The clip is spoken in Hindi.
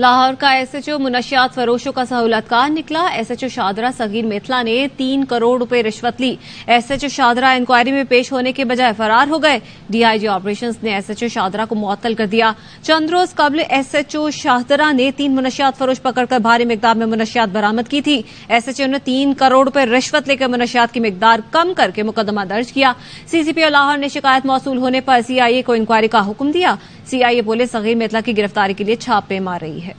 लाहौर का एसएचओ मुनशियात फरोशों का सहूलतकार निकला एसएचओ शादरा सगीर मेथला ने तीन करोड़ रुपए रिश्वत ली एसएचओ शादरा इंक्वायरी में पेश होने के बजाय फरार हो गए डीआईजी ऑपरेशंस ने एसएचओ शादरा को मुअतल कर दिया चंद रोज कबल एसएचओ शाहदरा ने तीन मुनशियात फरोश पकड़कर भारी मकदार में मुनशियात बरामद की थी एसएचओ ने तीन करोड़ रुपए रिश्वत लेकर मुनशियात की मकदार कम करके मुकदमा दर्ज किया सीसीपीओ लाहौर ने शिकायत मौसू होने पर सीआईए को इंक्वायरी का हुक्म दिया सीआईए बोले सगीर मेथला की गिरफ्तारी के लिए छापे मार रही है